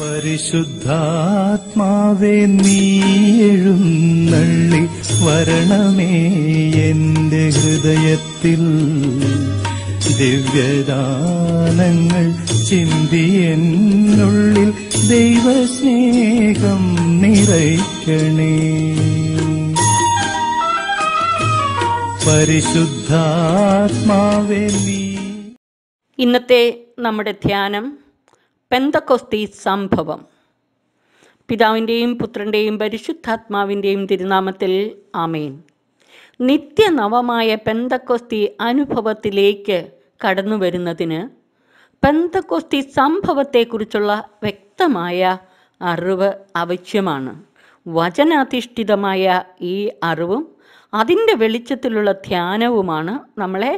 പരിശുദ്ധാത്മാവേ നീ എഴുന്നള്ളി വരണമേ എന്റെ ഹൃദയത്തിൽ ദിവ്യദാനങ്ങൾ ചിന്തി എന്നുള്ളിൽ ദൈവസ്നേഹം നിറയ്ക്കണേ പരിശുദ്ധാത്മാവേ നീ ഇന്നത്തെ നമ്മുടെ ധ്യാനം പെന്തക്കൊസ്തി സംഭവം പിതാവിൻ്റെയും പുത്രൻ്റെയും പരിശുദ്ധാത്മാവിൻ്റെയും തിരുനാമത്തിൽ ആമേൻ നിത്യനവമായ പെന്തക്കൊസ്തി അനുഭവത്തിലേക്ക് കടന്നു വരുന്നതിന് പെന്തക്കൊസ്തി സംഭവത്തെക്കുറിച്ചുള്ള വ്യക്തമായ അറിവ് ആവശ്യമാണ് വചനാധിഷ്ഠിതമായ ഈ അറിവും അതിൻ്റെ വെളിച്ചത്തിലുള്ള ധ്യാനവുമാണ് നമ്മളെ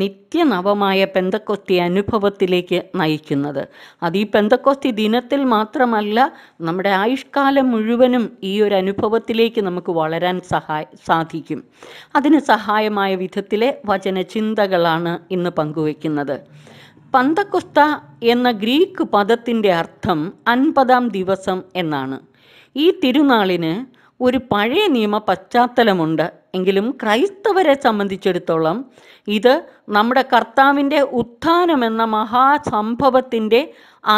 നിത്യനവമായ പെന്തക്കൊസ്തി അനുഭവത്തിലേക്ക് നയിക്കുന്നത് അത് ഈ പെന്തക്കൊസ്തി ദിനത്തിൽ മാത്രമല്ല നമ്മുടെ ആയുഷ്കാലം മുഴുവനും ഈ ഒരു അനുഭവത്തിലേക്ക് നമുക്ക് വളരാൻ സഹായ സാധിക്കും അതിന് സഹായമായ വിധത്തിലെ വചനചിന്തകളാണ് ഇന്ന് പങ്കുവയ്ക്കുന്നത് പന്തക്കുസ്ത എന്ന ഗ്രീക്ക് പദത്തിൻ്റെ അർത്ഥം അൻപതാം ദിവസം എന്നാണ് ഈ തിരുനാളിന് ഒരു പഴയ നിയമ പശ്ചാത്തലമുണ്ട് എങ്കിലും ക്രൈസ്തവരെ സംബന്ധിച്ചിടത്തോളം ഇത് നമ്മുടെ കർത്താവിൻ്റെ ഉത്ഥാനമെന്ന മഹാസംഭവത്തിൻ്റെ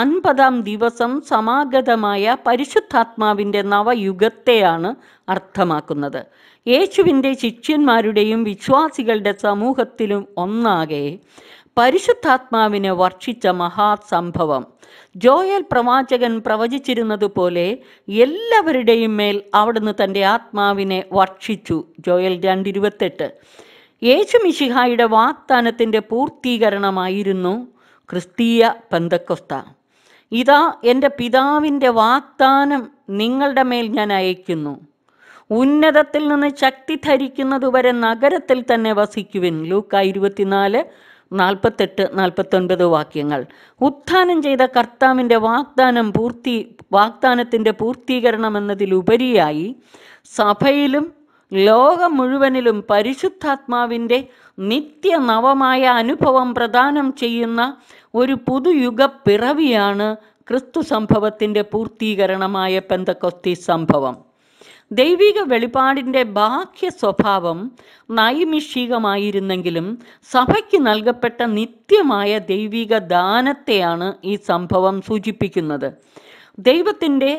അൻപതാം ദിവസം സമാഗതമായ പരിശുദ്ധാത്മാവിൻ്റെ നവയുഗത്തെയാണ് അർത്ഥമാക്കുന്നത് യേശുവിൻ്റെ ശിഷ്യന്മാരുടെയും വിശ്വാസികളുടെ സമൂഹത്തിലും ഒന്നാകെ പരിശുദ്ധാത്മാവിനെ വർഷിച്ച മഹാസംഭവം ജോയൽ പ്രവാചകൻ പ്രവചിച്ചിരുന്നതുപോലെ എല്ലാവരുടെയും മേൽ അവിടുന്ന് തൻ്റെ ആത്മാവിനെ വർഷിച്ചു ജോയൽ രണ്ടിരുപത്തെട്ട് മിഷിഹായുടെ വാഗ്ദാനത്തിൻ്റെ പൂർത്തീകരണമായിരുന്നു ക്രിസ്തീയ പന്തക്കൊസ്ത ഇതാ എൻ്റെ പിതാവിൻ്റെ വാഗ്ദാനം നിങ്ങളുടെ മേൽ ഞാൻ അയക്കുന്നു ഉന്നതത്തിൽ നിന്ന് ശക്തി ധരിക്കുന്നതുവരെ നഗരത്തിൽ തന്നെ വസിക്കുവിൻ ലൂക്ക ഇരുപത്തിനാല് നാൽപ്പത്തെട്ട് നാൽപ്പത്തൊൻപത് വാക്യങ്ങൾ ഉത്ഥാനം ചെയ്ത കർത്താവിൻ്റെ വാഗ്ദാനം പൂർത്തി വാഗ്ദാനത്തിൻ്റെ പൂർത്തീകരണം എന്നതിലുപരിയായി സഭയിലും ലോകം മുഴുവനിലും പരിശുദ്ധാത്മാവിൻ്റെ നിത്യനവമായ അനുഭവം പ്രദാനം ചെയ്യുന്ന ഒരു പുതുയുഗ പിറവിയാണ് ക്രിസ്തു സംഭവത്തിൻ്റെ പൂർത്തീകരണമായ പെന്തക്കൊസ്തി സംഭവം ദൈവിക വെളിപാടിൻ്റെ ബാഹ്യ സ്വഭാവം നൈമിഷികമായിരുന്നെങ്കിലും സഭയ്ക്ക് നൽകപ്പെട്ട നിത്യമായ ദൈവിക ദാനത്തെയാണ് ഈ സംഭവം സൂചിപ്പിക്കുന്നത് ദൈവത്തിൻ്റെ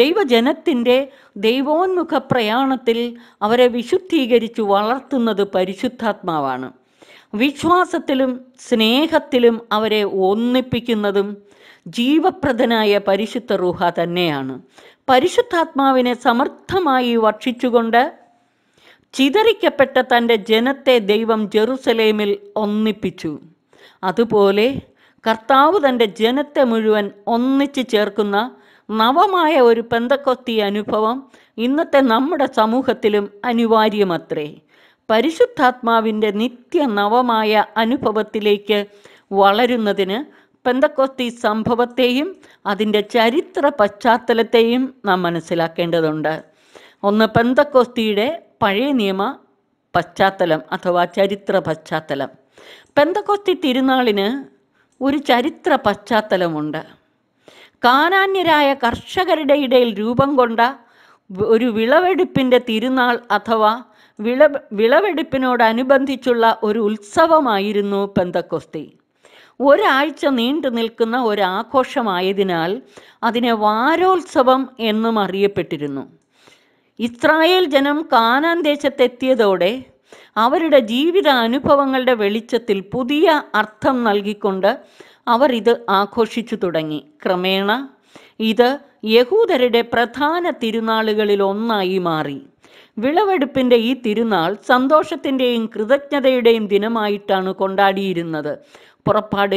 ദൈവജനത്തിൻ്റെ ദൈവോന്മുഖ പ്രയാണത്തിൽ അവരെ വിശുദ്ധീകരിച്ച് വളർത്തുന്നത് പരിശുദ്ധാത്മാവാണ് വിശ്വാസത്തിലും സ്നേഹത്തിലും അവരെ ഒന്നിപ്പിക്കുന്നതും ജീവപ്രദനായ പരിശുദ്ധ റൂഹ തന്നെയാണ് പരിശുദ്ധാത്മാവിനെ സമർത്ഥമായി വർഷിച്ചുകൊണ്ട് ചിതറിക്കപ്പെട്ട തൻ്റെ ജനത്തെ ദൈവം ജെറുസലേമിൽ ഒന്നിപ്പിച്ചു അതുപോലെ കർത്താവ് തൻ്റെ ജനത്തെ മുഴുവൻ ഒന്നിച്ച് ചേർക്കുന്ന നവമായ ഒരു പെന്തക്കൊത്തി അനുഭവം ഇന്നത്തെ നമ്മുടെ സമൂഹത്തിലും അനിവാര്യമത്രേ പരിശുദ്ധാത്മാവിൻ്റെ നിത്യ നവമായ അനുഭവത്തിലേക്ക് വളരുന്നതിന് പെന്തക്കോസ്തി സംഭവത്തെയും അതിൻ്റെ ചരിത്ര പശ്ചാത്തലത്തെയും നാം മനസ്സിലാക്കേണ്ടതുണ്ട് ഒന്ന് പെന്തക്കോസ്തിയുടെ പഴയ നിയമ പശ്ചാത്തലം അഥവാ ചരിത്ര പശ്ചാത്തലം പെന്തക്കോസ്തി തിരുനാളിന് ഒരു ചരിത്ര പശ്ചാത്തലമുണ്ട് കാനാന്യരായ കർഷകരുടെ ഇടയിൽ രൂപം കൊണ്ട ഒരു വിളവെടുപ്പിൻ്റെ തിരുനാൾ അഥവാ വിള വിളവെടുപ്പിനോടനുബന്ധിച്ചുള്ള ഒരു ഉത്സവമായിരുന്നു പെന്തക്കോസ്തി ഒരാഴ്ച നീണ്ടു നിൽക്കുന്ന ഒരാഘോഷമായതിനാൽ അതിനെ വാരോത്സവം എന്നും അറിയപ്പെട്ടിരുന്നു ഇസ്രായേൽ ജനം കാനാൻ ദേശത്തെത്തിയതോടെ അവരുടെ ജീവിത അനുഭവങ്ങളുടെ വെളിച്ചത്തിൽ പുതിയ അർത്ഥം നൽകിക്കൊണ്ട് അവർ ഇത് ആഘോഷിച്ചു തുടങ്ങി ക്രമേണ ഇത് യഹൂദരുടെ പ്രധാന തിരുനാളുകളിൽ ഒന്നായി മാറി വിളവെടുപ്പിൻ്റെ ഈ തിരുനാൾ സന്തോഷത്തിൻ്റെയും കൃതജ്ഞതയുടെയും ദിനമായിട്ടാണ് കൊണ്ടാടിയിരുന്നത് പുറപ്പാട്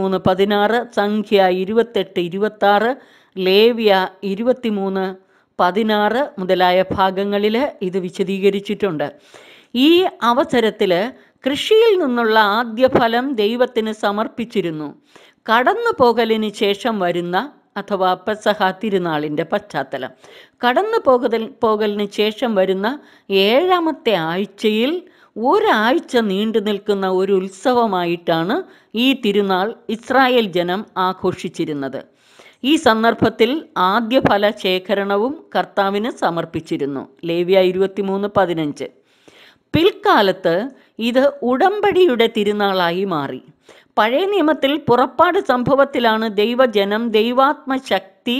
മൂന്ന് പതിനാറ് സംഖ്യ ഇരുപത്തെട്ട് ഇരുപത്താറ് ലേവ്യ മൂന്ന് പതിനാറ് മുതലായ ഭാഗങ്ങളിൽ ഇത് വിശദീകരിച്ചിട്ടുണ്ട് ഈ അവസരത്തിൽ കൃഷിയിൽ നിന്നുള്ള ആദ്യ ഫലം ദൈവത്തിന് സമർപ്പിച്ചിരുന്നു കടന്നു പോകലിന് ശേഷം വരുന്ന അഥവാ പെസഹ തിരുനാളിൻ്റെ പശ്ചാത്തലം കടന്നു പോകൽ പോകലിന് ശേഷം വരുന്ന ഏഴാമത്തെ ആഴ്ചയിൽ ഒരാഴ്ച നീണ്ടു നിൽക്കുന്ന ഒരു ഉത്സവമായിട്ടാണ് ഈ തിരുനാൾ ഇസ്രായേൽ ജനം ആഘോഷിച്ചിരുന്നത് ഈ സന്ദർഭത്തിൽ ആദ്യ ഫല ശേഖരണവും കർത്താവിന് സമർപ്പിച്ചിരുന്നു ലേവ്യ ഇരുപത്തിമൂന്ന് പതിനഞ്ച് പിൽക്കാലത്ത് ഇത് ഉടമ്പടിയുടെ തിരുനാളായി മാറി പഴയ നിയമത്തിൽ പുറപ്പാട് സംഭവത്തിലാണ് ദൈവജനം ദൈവാത്മശക്തി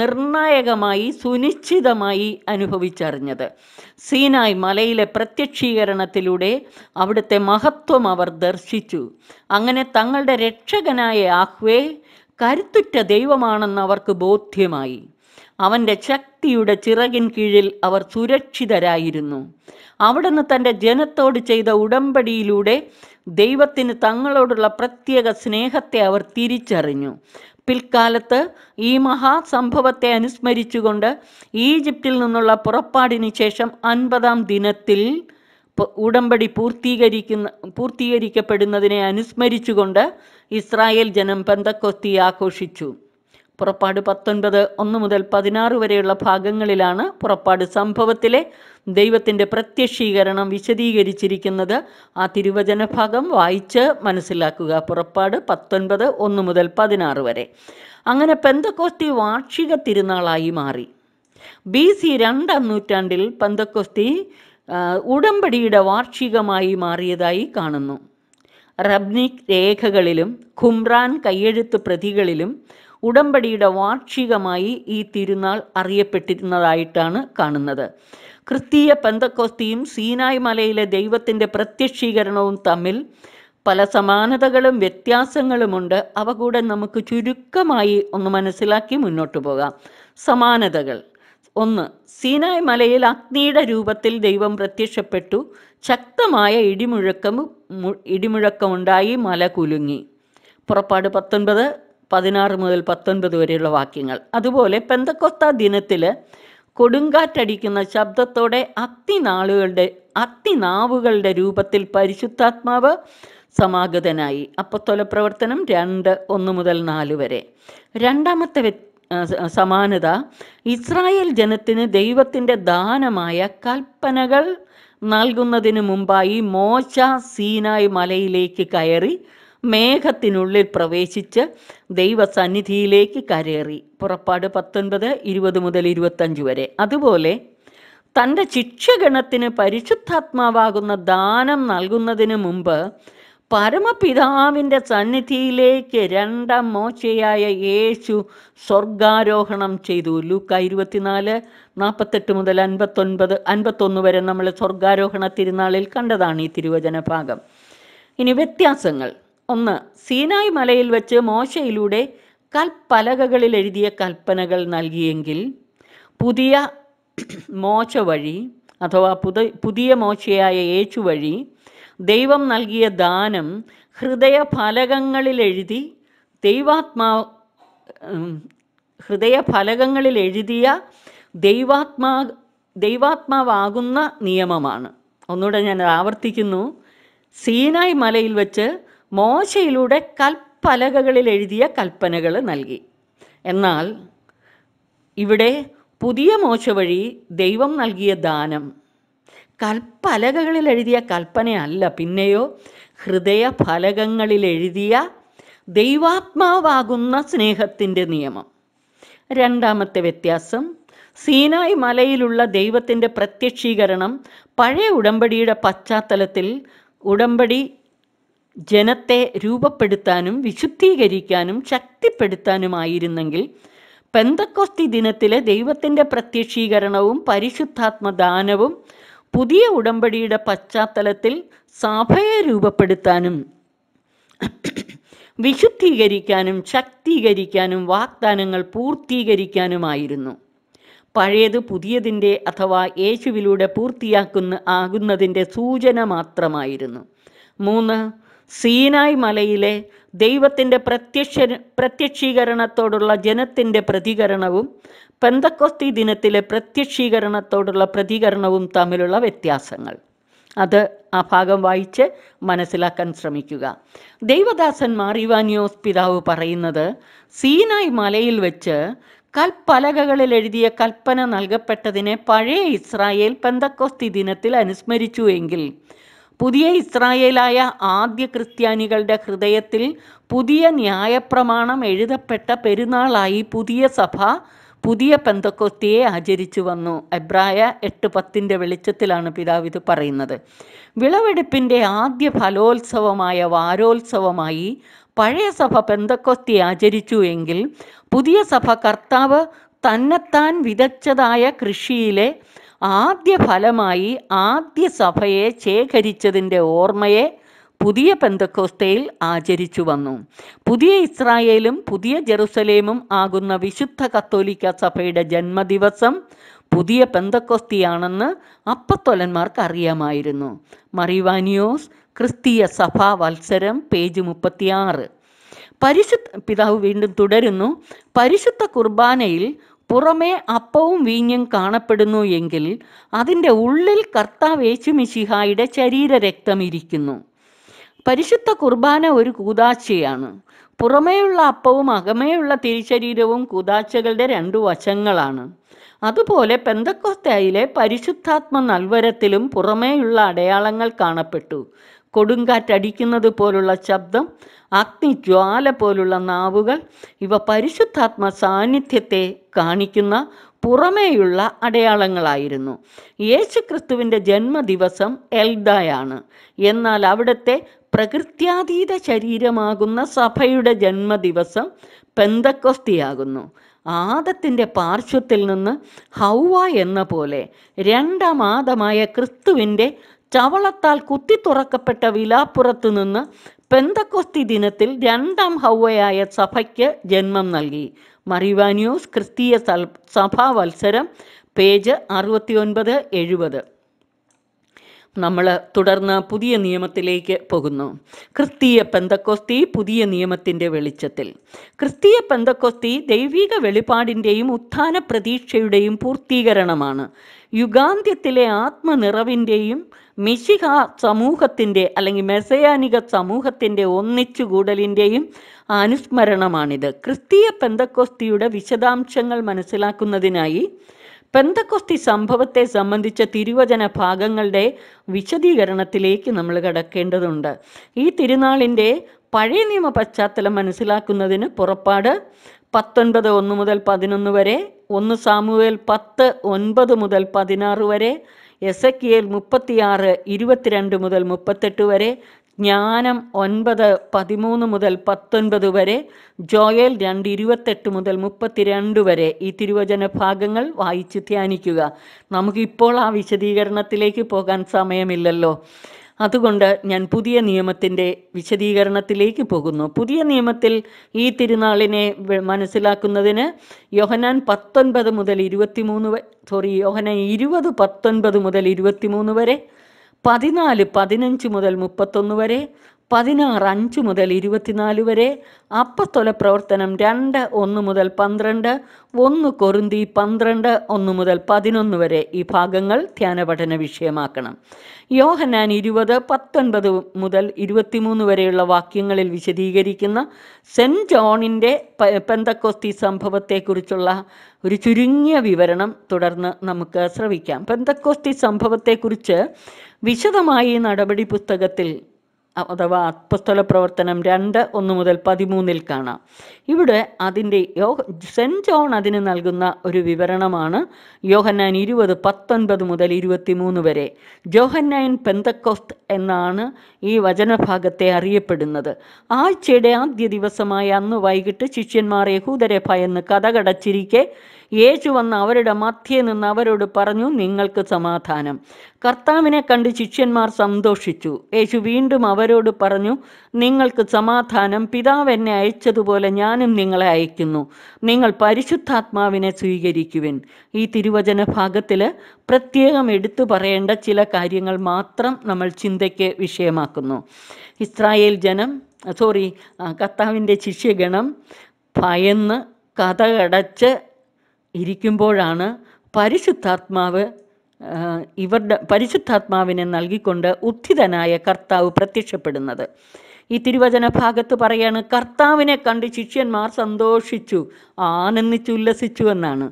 നിർണായകമായി സുനിശ്ചിതമായി അനുഭവിച്ചറിഞ്ഞത് സീനായ് മലയിലെ പ്രത്യക്ഷീകരണത്തിലൂടെ അവിടുത്തെ മഹത്വം അവർ ദർശിച്ചു അങ്ങനെ തങ്ങളുടെ രക്ഷകനായ ആഹ്വേ കരുത്തുറ്റ ദൈവമാണെന്ന് അവർക്ക് ബോധ്യമായി അവൻ്റെ ശക്തിയുടെ ചിറകിൻ കീഴിൽ അവർ സുരക്ഷിതരായിരുന്നു അവിടുന്ന് തൻ്റെ ജനത്തോട് ചെയ്ത ഉടമ്പടിയിലൂടെ ദൈവത്തിന് തങ്ങളോടുള്ള പ്രത്യേക സ്നേഹത്തെ അവർ തിരിച്ചറിഞ്ഞു പിൽക്കാലത്ത് ഈ മഹാസംഭവത്തെ അനുസ്മരിച്ചുകൊണ്ട് ഈജിപ്തിൽ നിന്നുള്ള പുറപ്പാടിന് ശേഷം അൻപതാം ദിനത്തിൽ ഉടമ്പടി പൂർത്തീകരിക്കുന്ന പൂർത്തീകരിക്കപ്പെടുന്നതിനെ അനുസ്മരിച്ചുകൊണ്ട് ഇസ്രായേൽ ജനം പന്തക്കൊത്തി ആഘോഷിച്ചു പുറപ്പാട് പത്തൊൻപത് ഒന്ന് മുതൽ പതിനാറ് വരെയുള്ള ഭാഗങ്ങളിലാണ് പുറപ്പാട് സംഭവത്തിലെ ദൈവത്തിൻ്റെ പ്രത്യക്ഷീകരണം വിശദീകരിച്ചിരിക്കുന്നത് ആ തിരുവചന ഭാഗം വായിച്ച് മനസ്സിലാക്കുക പുറപ്പാട് പത്തൊൻപത് ഒന്ന് മുതൽ പതിനാറ് വരെ അങ്ങനെ പെന്തക്കോസ്തി വാർഷിക തിരുനാളായി മാറി ബി സി രണ്ടാം നൂറ്റാണ്ടിൽ പെന്തക്കോസ്തി ഉടമ്പടിയുടെ വാർഷികമായി മാറിയതായി കാണുന്നു റബ്നിക് രേഖകളിലും ഖുംറാൻ കയ്യെഴുത്ത് പ്രതികളിലും ഉടമ്പടിയുടെ വാർഷികമായി ഈ തിരുനാൾ അറിയപ്പെട്ടിരുന്നതായിട്ടാണ് കാണുന്നത് ക്രിസ്തീയ പന്തക്കോസ്തിയും സീനായ് മലയിലെ ദൈവത്തിൻ്റെ പ്രത്യക്ഷീകരണവും തമ്മിൽ പല സമാനതകളും വ്യത്യാസങ്ങളുമുണ്ട് അവ കൂടെ നമുക്ക് ചുരുക്കമായി ഒന്ന് മനസ്സിലാക്കി മുന്നോട്ട് പോകാം സമാനതകൾ ഒന്ന് സീനായ് മലയിൽ അഗ്നിയുടെ രൂപത്തിൽ ദൈവം പ്രത്യക്ഷപ്പെട്ടു ശക്തമായ ഇടിമുഴക്കം ഇടിമുഴക്കമുണ്ടായി മല കുലുങ്ങി പുറപ്പാട് പത്തൊൻപത് പതിനാറ് മുതൽ പത്തൊൻപത് വരെയുള്ള വാക്യങ്ങൾ അതുപോലെ പെന്തക്കൊത്ത ദിനത്തിൽ കൊടുങ്കാറ്റടിക്കുന്ന ശബ്ദത്തോടെ അത്തിനാളുകളുടെ അത്തിനാവുകളുടെ രൂപത്തിൽ പരിശുദ്ധാത്മാവ് സമാഗതനായി അപ്പത്തോല പ്രവർത്തനം രണ്ട് ഒന്ന് മുതൽ നാല് വരെ രണ്ടാമത്തെ സമാനത ഇസ്രായേൽ ജനത്തിന് ദൈവത്തിൻ്റെ ദാനമായ കൽപ്പനകൾ നൽകുന്നതിന് മുമ്പായി മോശ സീനായ് മലയിലേക്ക് കയറി മേഘത്തിനുള്ളിൽ പ്രവേശിച്ച് ദൈവസന്നിധിയിലേക്ക് കരേറി പുറപ്പാട് പത്തൊൻപത് ഇരുപത് മുതൽ ഇരുപത്തഞ്ച് വരെ അതുപോലെ തൻ്റെ ശിക്ഷഗണത്തിന് പരിശുദ്ധാത്മാവാകുന്ന ദാനം നൽകുന്നതിന് മുമ്പ് പരമപിതാവിൻ്റെ സന്നിധിയിലേക്ക് രണ്ടാം മോശയായ യേശു സ്വർഗാരോഹണം ചെയ്തു ലൂക്ക ഇരുപത്തിനാല് നാൽപ്പത്തെട്ട് മുതൽ അൻപത്തൊൻപത് അൻപത്തൊന്ന് വരെ നമ്മൾ സ്വർഗാരോഹണ തിരുനാളിൽ കണ്ടതാണ് ഈ തിരുവചന ഭാഗം ഇനി വ്യത്യാസങ്ങൾ ഒന്ന് സീനായ് മലയിൽ വെച്ച് മോശയിലൂടെ കൽപ്പലകകളിൽ എഴുതിയ കൽപ്പനകൾ നൽകിയെങ്കിൽ പുതിയ മോശ വഴി അഥവാ പുത പുതിയ മോശയായ യേശു വഴി ദൈവം നൽകിയ ദാനം ഹൃദയ എഴുതി ദൈവാത്മാ ഹൃദയ എഴുതിയ ദൈവാത്മാ ദൈവാത്മാവാകുന്ന നിയമമാണ് ഒന്നുകൂടെ ഞാൻ ആവർത്തിക്കുന്നു സീനായ് മലയിൽ വെച്ച് മോശയിലൂടെ കൽപ്പലകകളിൽ എഴുതിയ കൽപ്പനകൾ നൽകി എന്നാൽ ഇവിടെ പുതിയ മോശ വഴി ദൈവം നൽകിയ ദാനം കൽപ്പലകകളിൽ എഴുതിയ കൽപ്പനയല്ല പിന്നെയോ ഹൃദയ ഫലകങ്ങളിൽ എഴുതിയ ദൈവാത്മാവാകുന്ന സ്നേഹത്തിൻ്റെ നിയമം രണ്ടാമത്തെ വ്യത്യാസം സീനായ് മലയിലുള്ള ദൈവത്തിൻ്റെ പ്രത്യക്ഷീകരണം പഴയ ഉടമ്പടിയുടെ പശ്ചാത്തലത്തിൽ ഉടമ്പടി ജനത്തെ രൂപപ്പെടുത്താനും വിശുദ്ധീകരിക്കാനും ശക്തിപ്പെടുത്താനുമായിരുന്നെങ്കിൽ പെന്തക്കോസ്തി ദിനത്തിലെ ദൈവത്തിൻ്റെ പ്രത്യക്ഷീകരണവും പരിശുദ്ധാത്മദാനവും പുതിയ ഉടമ്പടിയുടെ പശ്ചാത്തലത്തിൽ സഭയെ രൂപപ്പെടുത്താനും വിശുദ്ധീകരിക്കാനും ശക്തീകരിക്കാനും വാഗ്ദാനങ്ങൾ പൂർത്തീകരിക്കാനുമായിരുന്നു പഴയത് പുതിയതിൻ്റെ അഥവാ യേശുവിലൂടെ പൂർത്തിയാക്കുന്ന ആകുന്നതിൻ്റെ സൂചന മാത്രമായിരുന്നു മൂന്ന് സീനായ് മലയിലെ ദൈവത്തിൻ്റെ പ്രത്യക്ഷ പ്രത്യക്ഷീകരണത്തോടുള്ള ജനത്തിൻ്റെ പ്രതികരണവും പെന്തക്കോസ്തി ദിനത്തിലെ പ്രത്യക്ഷീകരണത്തോടുള്ള പ്രതികരണവും തമ്മിലുള്ള വ്യത്യാസങ്ങൾ അത് ആ ഭാഗം വായിച്ച് മനസ്സിലാക്കാൻ ശ്രമിക്കുക ദൈവദാസൻ മാറിവാനിയോസ് പിതാവ് പറയുന്നത് സീനായ് മലയിൽ വെച്ച് കൽപ്പലകകളിൽ എഴുതിയ കൽപ്പന നൽകപ്പെട്ടതിനെ പഴയ ഇസ്രായേൽ പെന്തക്കോസ്തി ദിനത്തിൽ അനുസ്മരിച്ചു എങ്കിൽ പുതിയ ഇസ്രായേലായ ആദ്യ ക്രിസ്ത്യാനികളുടെ ഹൃദയത്തിൽ പുതിയ ന്യായപ്രമാണം എഴുതപ്പെട്ട പെരുന്നാളായി പുതിയ സഭ പുതിയ പെന്തക്കൊത്തിയെ ആചരിച്ചു വന്നു എബ്രായ എട്ട് പത്തിൻ്റെ വെളിച്ചത്തിലാണ് പിതാവ് ഇത് പറയുന്നത് വിളവെടുപ്പിൻ്റെ ആദ്യ ഫലോത്സവമായ വാരോത്സവമായി പഴയ സഭ പെന്തക്കൊത്തി ആചരിച്ചു എങ്കിൽ പുതിയ സഭ കർത്താവ് തന്നെത്താൻ വിതച്ചതായ കൃഷിയിലെ ആദ്യ ഫലമായി ആദ്യ സഭയെ ശേഖരിച്ചതിൻ്റെ ഓർമ്മയെ പുതിയ പെന്തക്കോസ്തയിൽ ആചരിച്ചു വന്നു പുതിയ ഇസ്രായേലും പുതിയ ജെറുസലേമും ആകുന്ന വിശുദ്ധ കത്തോലിക്ക സഭയുടെ ജന്മദിവസം പുതിയ പെന്തക്കോസ്തിയാണെന്ന് അപ്പത്തൊലന്മാർക്ക് അറിയാമായിരുന്നു മറിവാനിയോസ് ക്രിസ്തീയ സഭാ വത്സരം പേജ് മുപ്പത്തിയാറ് പരിശുദ്ധ പിതാവ് വീണ്ടും തുടരുന്നു പരിശുദ്ധ കുർബാനയിൽ പുറമേ അപ്പവും വീഞ്ഞും കാണപ്പെടുന്നു എങ്കിൽ അതിൻ്റെ ഉള്ളിൽ കർത്താവ് യേശുമിശിഹായുടെ ശരീര രക്തം ഇരിക്കുന്നു പരിശുദ്ധ കുർബാന ഒരു കൂതാശയാണ് പുറമേയുള്ള അപ്പവും അകമേയുള്ള തിരിശരീരവും കൂതാശകളുടെ രണ്ടു വശങ്ങളാണ് അതുപോലെ പെന്തക്കോസ്തയിലെ പരിശുദ്ധാത്മ നൽവരത്തിലും പുറമേയുള്ള അടയാളങ്ങൾ കാണപ്പെട്ടു കൊടുങ്കാറ്റടിക്കുന്നത് പോലുള്ള ശബ്ദം അഗ്നിജ്വാല പോലുള്ള നാവുകൾ ഇവ പരിശുദ്ധാത്മ സാന്നിധ്യത്തെ കാണിക്കുന്ന പുറമേയുള്ള അടയാളങ്ങളായിരുന്നു യേശു ക്രിസ്തുവിൻ്റെ ജന്മദിവസം എൽദായാണ് എന്നാൽ അവിടുത്തെ പ്രകൃത്യാതീത ശരീരമാകുന്ന സഭയുടെ ജന്മദിവസം പെന്തക്കോസ്തിയാകുന്നു ആദത്തിൻ്റെ പാർശ്വത്തിൽ നിന്ന് ഹൗവ എന്ന പോലെ രണ്ടാം ആദമായ ക്രിസ്തുവിൻ്റെ ചവളത്താൽ തുറക്കപ്പെട്ട വിലാപ്പുറത്തു നിന്ന് പെന്തക്കൊസ്തി ദിനത്തിൽ രണ്ടാം ഹൗവയായ സഭയ്ക്ക് ജന്മം നൽകി മറിവാ ക്രിസ്തീയ സഭാ വത്സരം പേജ് ഒൻപത് എഴുപത് നമ്മൾ തുടർന്ന് പുതിയ നിയമത്തിലേക്ക് പോകുന്നു ക്രിസ്തീയ പെന്തക്കോസ്തി പുതിയ നിയമത്തിൻ്റെ വെളിച്ചത്തിൽ ക്രിസ്തീയ പെന്തക്കോസ്തി ദൈവിക വെളിപാടിൻ്റെയും ഉത്ഥാന പ്രതീക്ഷയുടെയും പൂർത്തീകരണമാണ് യുഗാന്ത്യത്തിലെ ആത്മനിറവിൻ്റെയും മിശിഹ സമൂഹത്തിൻ്റെ അല്ലെങ്കിൽ മെസയാനിക സമൂഹത്തിൻ്റെ ഒന്നിച്ചുകൂടലിൻ്റെയും അനുസ്മരണമാണിത് ക്രിസ്തീയ പെന്തക്കോസ്തിയുടെ വിശദാംശങ്ങൾ മനസ്സിലാക്കുന്നതിനായി പെന്തക്കൊസ്തി സംഭവത്തെ സംബന്ധിച്ച തിരുവചന ഭാഗങ്ങളുടെ വിശദീകരണത്തിലേക്ക് നമ്മൾ കടക്കേണ്ടതുണ്ട് ഈ തിരുനാളിൻ്റെ പഴയ നിയമ പശ്ചാത്തലം മനസ്സിലാക്കുന്നതിന് പുറപ്പാട് പത്തൊൻപത് ഒന്ന് മുതൽ പതിനൊന്ന് വരെ ഒന്ന് സാമുവേൽ പത്ത് ഒൻപത് മുതൽ പതിനാറ് വരെ എസ് എ എസക്കിയേൽ മുപ്പത്തിയാറ് ഇരുപത്തിരണ്ട് മുതൽ മുപ്പത്തെട്ട് വരെ ജ്ഞാനം ഒൻപത് പതിമൂന്ന് മുതൽ പത്തൊൻപത് വരെ ജോയൽ രണ്ട് ഇരുപത്തെട്ട് മുതൽ മുപ്പത്തിരണ്ട് വരെ ഈ തിരുവചന ഭാഗങ്ങൾ വായിച്ച് ധ്യാനിക്കുക നമുക്കിപ്പോൾ ആ വിശദീകരണത്തിലേക്ക് പോകാൻ സമയമില്ലല്ലോ അതുകൊണ്ട് ഞാൻ പുതിയ നിയമത്തിൻ്റെ വിശദീകരണത്തിലേക്ക് പോകുന്നു പുതിയ നിയമത്തിൽ ഈ തിരുനാളിനെ മനസ്സിലാക്കുന്നതിന് യോഹനാൻ പത്തൊൻപത് മുതൽ ഇരുപത്തിമൂന്ന് സോറി യോഹനാൻ ഇരുപത് പത്തൊൻപത് മുതൽ ഇരുപത്തിമൂന്ന് വരെ പതിനാല് പതിനഞ്ച് മുതൽ മുപ്പത്തൊന്ന് വരെ പതിനാറ് അഞ്ച് മുതൽ ഇരുപത്തിനാല് വരെ അപ്പത്തൊല പ്രവർത്തനം രണ്ട് ഒന്ന് മുതൽ പന്ത്രണ്ട് ഒന്ന് കൊറുന്തി പന്ത്രണ്ട് ഒന്ന് മുതൽ പതിനൊന്ന് വരെ ഈ ഭാഗങ്ങൾ ധ്യാനപഠന വിഷയമാക്കണം യോഹനാൻ ഇരുപത് പത്തൊൻപത് മുതൽ ഇരുപത്തിമൂന്ന് വരെയുള്ള വാക്യങ്ങളിൽ വിശദീകരിക്കുന്ന സെൻറ്റ് ജോണിൻ്റെ പെന്തക്കോസ്തി സംഭവത്തെക്കുറിച്ചുള്ള ഒരു ചുരുങ്ങിയ വിവരണം തുടർന്ന് നമുക്ക് ശ്രവിക്കാം പെന്തക്കോസ്തി സംഭവത്തെക്കുറിച്ച് വിശദമായി നടപടി പുസ്തകത്തിൽ അഥവാ അത്പസ്തല പ്രവർത്തനം രണ്ട് ഒന്ന് മുതൽ പതിമൂന്നിൽ കാണാം ഇവിടെ അതിൻ്റെ യോ സെൻറ്റ് ജോൺ അതിന് നൽകുന്ന ഒരു വിവരണമാണ് യോഹന്നാൻ ഇരുപത് പത്തൊൻപത് മുതൽ മൂന്ന് വരെ ജോഹന്നാൻ പെന്തക്കോസ്ത് എന്നാണ് ഈ വചനഭാഗത്തെ അറിയപ്പെടുന്നത് ആഴ്ചയുടെ ആദ്യ ദിവസമായ അന്ന് വൈകിട്ട് ശിഷ്യന്മാർ യഹൂദരെ ഭയന്ന് കഥകടച്ചിരിക്കെ യേശു വന്ന് അവരുടെ മധ്യയിൽ നിന്ന് അവരോട് പറഞ്ഞു നിങ്ങൾക്ക് സമാധാനം കർത്താവിനെ കണ്ട് ശിഷ്യന്മാർ സന്തോഷിച്ചു യേശു വീണ്ടും അവരോട് പറഞ്ഞു നിങ്ങൾക്ക് സമാധാനം പിതാവ് എന്നെ അയച്ചതുപോലെ ഞാനും നിങ്ങളെ അയക്കുന്നു നിങ്ങൾ പരിശുദ്ധാത്മാവിനെ സ്വീകരിക്കുവിൻ ഈ തിരുവചന ഭാഗത്തിൽ പ്രത്യേകം എടുത്തു പറയേണ്ട ചില കാര്യങ്ങൾ മാത്രം നമ്മൾ ചിന്തയ്ക്ക് വിഷയമാക്കുന്നു ഇസ്രായേൽ ജനം സോറി കർത്താവിൻ്റെ ശിഷ്യഗണം ഭയന്ന് കഥകടച്ച് ഇരിക്കുമ്പോഴാണ് പരിശുദ്ധാത്മാവ് ഇവരുടെ പരിശുദ്ധാത്മാവിനെ നൽകിക്കൊണ്ട് ഉദ്ധിതനായ കർത്താവ് പ്രത്യക്ഷപ്പെടുന്നത് ഈ തിരുവചന ഭാഗത്ത് പറയാണ് കർത്താവിനെ കണ്ട് ശിഷ്യന്മാർ സന്തോഷിച്ചു ആനന്ദിച്ചുല്ലസിച്ചുവെന്നാണ്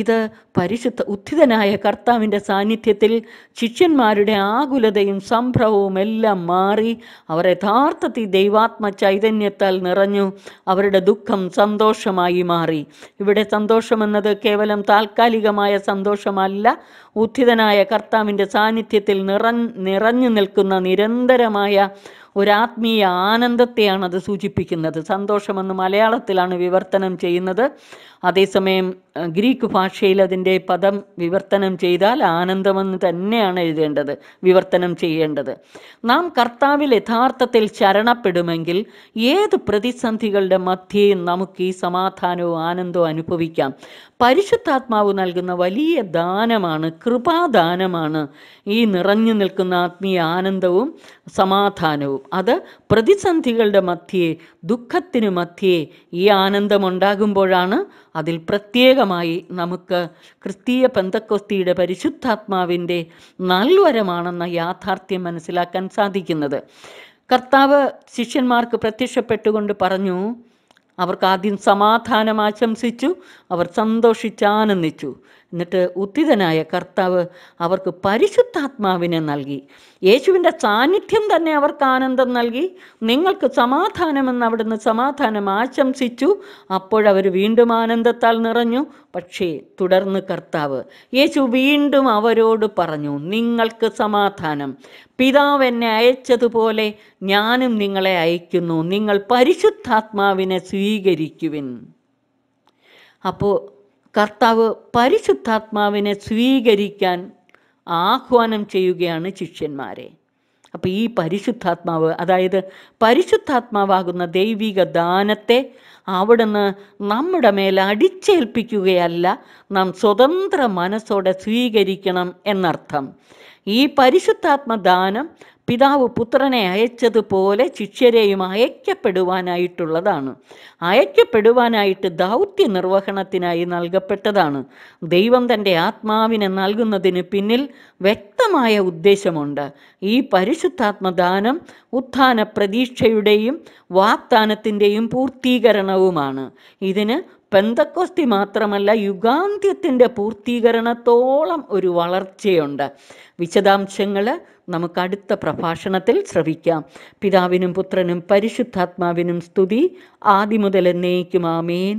ഇത് പരിശുദ്ധ ഉത്ഥിതനായ കർത്താവിൻ്റെ സാന്നിധ്യത്തിൽ ശിഷ്യന്മാരുടെ ആകുലതയും സംഭ്രമവും എല്ലാം മാറി അവർ യഥാർത്ഥത്തിൽ ദൈവാത്മ ചൈതന്യത്താൽ നിറഞ്ഞു അവരുടെ ദുഃഖം സന്തോഷമായി മാറി ഇവിടെ സന്തോഷമെന്നത് കേവലം താൽക്കാലികമായ സന്തോഷമല്ല ഉത്ഥിതനായ കർത്താവിൻ്റെ സാന്നിധ്യത്തിൽ നിറ നിറഞ്ഞു നിൽക്കുന്ന നിരന്തരമായ ഒരാത്മീയ ആനന്ദത്തെയാണ് അത് സൂചിപ്പിക്കുന്നത് സന്തോഷമെന്ന് മലയാളത്തിലാണ് വിവർത്തനം ചെയ്യുന്നത് അതേസമയം ഗ്രീക്ക് ഭാഷയിൽ അതിൻ്റെ പദം വിവർത്തനം ചെയ്താൽ ആനന്ദമെന്ന് തന്നെയാണ് എഴുതേണ്ടത് വിവർത്തനം ചെയ്യേണ്ടത് നാം കർത്താവിൽ യഥാർത്ഥത്തിൽ ശരണപ്പെടുമെങ്കിൽ ഏത് പ്രതിസന്ധികളുടെ മധ്യയും നമുക്ക് ഈ സമാധാനവും ആനന്ദവും അനുഭവിക്കാം പരിശുദ്ധാത്മാവ് നൽകുന്ന വലിയ ദാനമാണ് കൃപാദാനമാണ് ഈ നിറഞ്ഞു നിൽക്കുന്ന ആത്മീയ ആനന്ദവും സമാധാനവും അത് പ്രതിസന്ധികളുടെ മധ്യേ ദുഃഖത്തിനു മധ്യേ ഈ ആനന്ദമുണ്ടാകുമ്പോഴാണ് അതിൽ പ്രത്യേകം അനുഗ്രഹമായി നമുക്ക് ക്രിസ്തീയ പെന്തക്കൊസ്തിയുടെ പരിശുദ്ധാത്മാവിൻ്റെ നൽവരമാണെന്ന യാഥാർത്ഥ്യം മനസ്സിലാക്കാൻ സാധിക്കുന്നത് കർത്താവ് ശിഷ്യന്മാർക്ക് പ്രത്യക്ഷപ്പെട്ടുകൊണ്ട് പറഞ്ഞു അവർക്ക് ആദ്യം സമാധാനം ആശംസിച്ചു അവർ സന്തോഷിച്ചാനന്ദിച്ചു എന്നിട്ട് ഉത്തിതനായ കർത്താവ് അവർക്ക് പരിശുദ്ധാത്മാവിനെ നൽകി യേശുവിൻ്റെ സാന്നിധ്യം തന്നെ അവർക്ക് ആനന്ദം നൽകി നിങ്ങൾക്ക് സമാധാനമെന്ന് അവിടുന്ന് സമാധാനം ആശംസിച്ചു അപ്പോഴവർ വീണ്ടും ആനന്ദത്താൽ നിറഞ്ഞു പക്ഷേ തുടർന്ന് കർത്താവ് യേശു വീണ്ടും അവരോട് പറഞ്ഞു നിങ്ങൾക്ക് സമാധാനം പിതാവ് എന്നെ അയച്ചതുപോലെ ഞാനും നിങ്ങളെ അയക്കുന്നു നിങ്ങൾ പരിശുദ്ധാത്മാവിനെ സ്വീകരിക്കുവിൻ അപ്പോൾ കർത്താവ് പരിശുദ്ധാത്മാവിനെ സ്വീകരിക്കാൻ ആഹ്വാനം ചെയ്യുകയാണ് ശിഷ്യന്മാരെ അപ്പോൾ ഈ പരിശുദ്ധാത്മാവ് അതായത് പരിശുദ്ധാത്മാവാകുന്ന ദൈവിക ദാനത്തെ അവിടുന്ന് നമ്മുടെ മേൽ അടിച്ചേൽപ്പിക്കുകയല്ല നാം സ്വതന്ത്ര മനസ്സോടെ സ്വീകരിക്കണം എന്നർത്ഥം ഈ പരിശുദ്ധാത്മദാനം പിതാവ് പുത്രനെ അയച്ചതുപോലെ ശിഷ്യരെയും അയക്കപ്പെടുവാനായിട്ടുള്ളതാണ് അയക്കപ്പെടുവാനായിട്ട് ദൗത്യ നിർവഹണത്തിനായി നൽകപ്പെട്ടതാണ് ദൈവം തൻ്റെ ആത്മാവിനെ നൽകുന്നതിന് പിന്നിൽ വ്യക്തമായ ഉദ്ദേശമുണ്ട് ഈ പരിശുദ്ധാത്മദാനം ഉത്ഥാന പ്രതീക്ഷയുടെയും വാഗ്ദാനത്തിൻ്റെയും പൂർത്തീകരണവുമാണ് ഇതിന് പെന്തക്കോസ്തി മാത്രമല്ല യുഗാന്ത്യത്തിൻ്റെ പൂർത്തീകരണത്തോളം ഒരു വളർച്ചയുണ്ട് വിശദാംശങ്ങൾ നമുക്ക് അടുത്ത പ്രഭാഷണത്തിൽ ശ്രവിക്കാം പിതാവിനും പുത്രനും പരിശുദ്ധാത്മാവിനും സ്തുതി ആദ്യമുതൽ മുതൽ എന്നേക്കും ആമേൻ